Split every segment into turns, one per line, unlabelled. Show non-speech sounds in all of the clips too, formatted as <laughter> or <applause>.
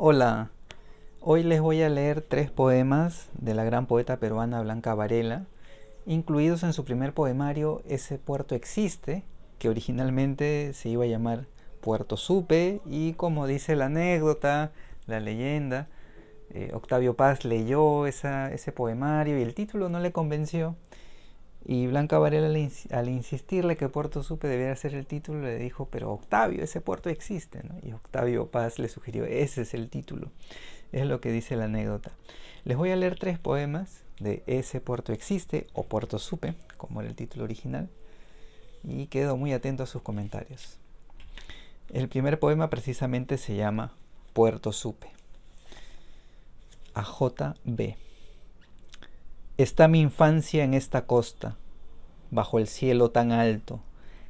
Hola, hoy les voy a leer tres poemas de la gran poeta peruana Blanca Varela, incluidos en su primer poemario Ese puerto existe, que originalmente se iba a llamar Puerto Supe y como dice la anécdota, la leyenda, eh, Octavio Paz leyó ese poemario y el título no le convenció y Blanca Varela al, insistirle que Puerto Supe debiera ser el título, le dijo, pero Octavio, ese puerto existe. Y Octavio Paz le sugirió, ese es el título. Es lo que dice la anécdota. Les voy a leer tres poemas de Ese puerto existe o Puerto Supe, como era el título original. Y quedo muy atento a sus comentarios. El primer poema precisamente se llama Puerto Supe. AJB. Está mi infancia en esta costa bajo el cielo tan alto,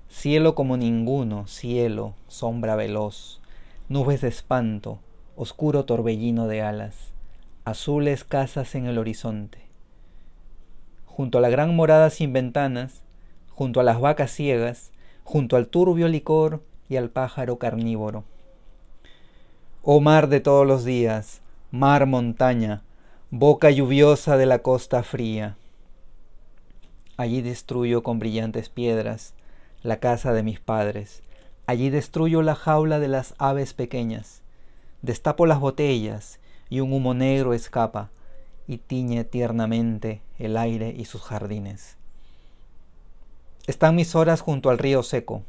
cielo como ninguno, cielo, sombra veloz, nubes de espanto, oscuro torbellino de alas, azules casas en el horizonte. Junto a la gran morada sin ventanas, junto a las vacas ciegas, junto al turbio licor y al pájaro carnívoro. Oh mar de todos los días, mar montaña, boca lluviosa de la costa fría. Allí destruyo con brillantes piedras la casa de mis padres. Allí destruyo la jaula de las aves pequeñas. Destapo las botellas y un humo negro escapa y tiñe tiernamente el aire y sus jardines. Están mis horas junto al río seco,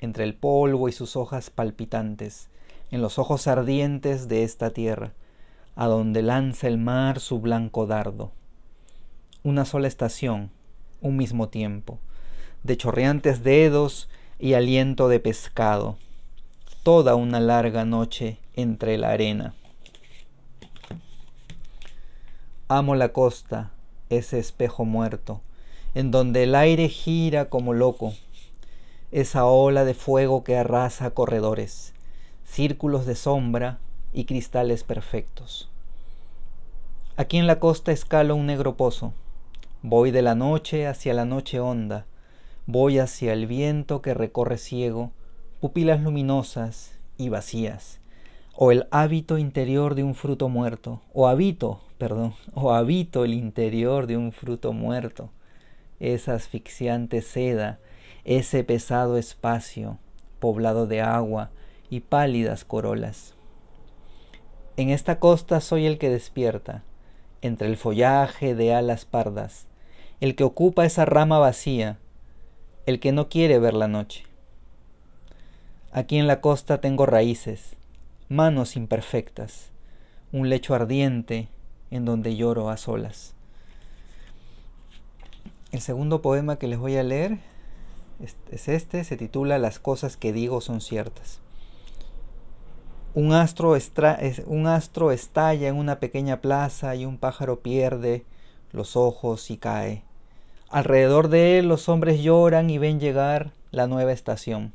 entre el polvo y sus hojas palpitantes, en los ojos ardientes de esta tierra, a donde lanza el mar su blanco dardo. Una sola estación un mismo tiempo, de chorreantes dedos y aliento de pescado, toda una larga noche entre la arena. Amo la costa, ese espejo muerto, en donde el aire gira como loco, esa ola de fuego que arrasa corredores, círculos de sombra y cristales perfectos. Aquí en la costa escala un negro pozo, Voy de la noche hacia la noche honda, voy hacia el viento que recorre ciego, pupilas luminosas y vacías, o el hábito interior de un fruto muerto, o habito, perdón, <laughs> o habito el interior de un fruto muerto, esa asfixiante seda, ese pesado espacio, poblado de agua y pálidas corolas. En esta costa soy el que despierta, entre el follaje de alas pardas, el que ocupa esa rama vacía, el que no quiere ver la noche. Aquí en la costa tengo raíces, manos imperfectas, un lecho ardiente en donde lloro a solas. El segundo poema que les voy a leer es este, se titula Las cosas que digo son ciertas. Un astro, un astro estalla en una pequeña plaza y un pájaro pierde los ojos y cae. Alrededor de él los hombres lloran y ven llegar la nueva estación.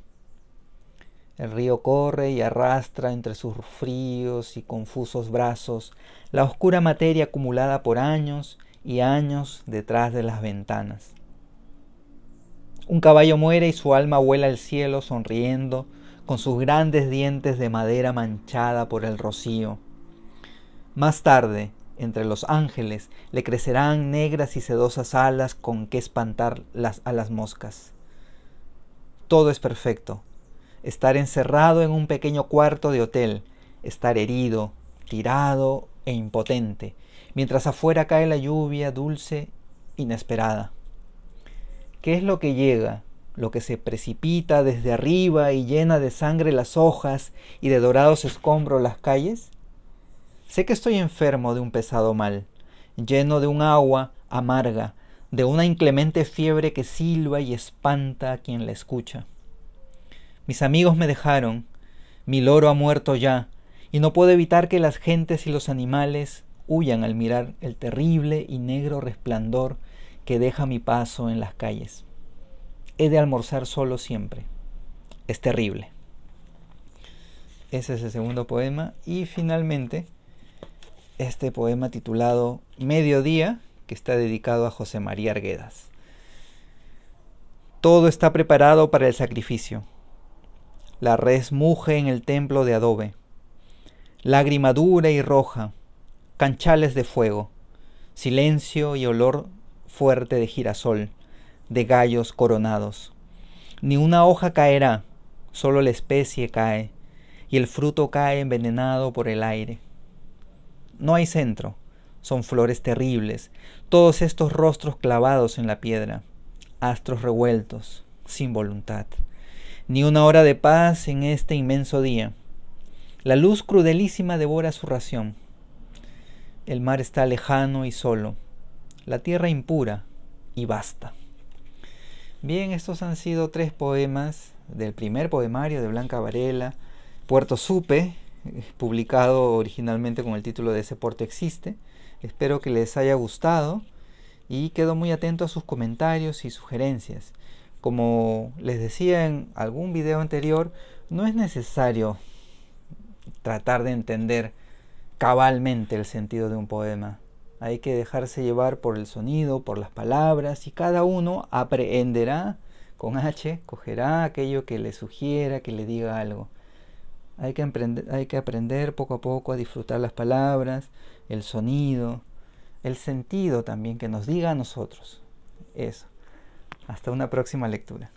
El río corre y arrastra entre sus fríos y confusos brazos la oscura materia acumulada por años y años detrás de las ventanas. Un caballo muere y su alma vuela al cielo sonriendo con sus grandes dientes de madera manchada por el rocío. Más tarde, entre los ángeles, le crecerán negras y sedosas alas con que espantar las, a las moscas. Todo es perfecto. Estar encerrado en un pequeño cuarto de hotel, estar herido, tirado e impotente, mientras afuera cae la lluvia dulce, inesperada. ¿Qué es lo que llega? lo que se precipita desde arriba y llena de sangre las hojas y de dorados escombros las calles? Sé que estoy enfermo de un pesado mal, lleno de un agua amarga, de una inclemente fiebre que silba y espanta a quien la escucha. Mis amigos me dejaron, mi loro ha muerto ya, y no puedo evitar que las gentes y los animales huyan al mirar el terrible y negro resplandor que deja mi paso en las calles. He de almorzar solo siempre. Es terrible. Ese es el segundo poema. Y finalmente este poema titulado Mediodía, que está dedicado a José María Arguedas. Todo está preparado para el sacrificio. La res muge en el templo de adobe. Lágrima dura y roja, canchales de fuego, silencio y olor fuerte de girasol, de gallos coronados. Ni una hoja caerá, solo la especie cae, y el fruto cae envenenado por el aire. No hay centro. Son flores terribles, todos estos rostros clavados en la piedra, astros revueltos, sin voluntad. Ni una hora de paz en este inmenso día. La luz crudelísima devora su ración. El mar está lejano y solo, la tierra impura y basta. Bien, estos han sido tres poemas del primer poemario de Blanca Varela, Puerto Supe, publicado originalmente con el título de Ese porte existe. Espero que les haya gustado y quedo muy atento a sus comentarios y sugerencias. Como les decía en algún video anterior, no es necesario tratar de entender cabalmente el sentido de un poema. Hay que dejarse llevar por el sonido, por las palabras y cada uno aprenderá con H, cogerá aquello que le sugiera, que le diga algo. Hay que, hay que aprender poco a poco a disfrutar las palabras, el sonido, el sentido también que nos diga a nosotros. Eso. Hasta una próxima lectura.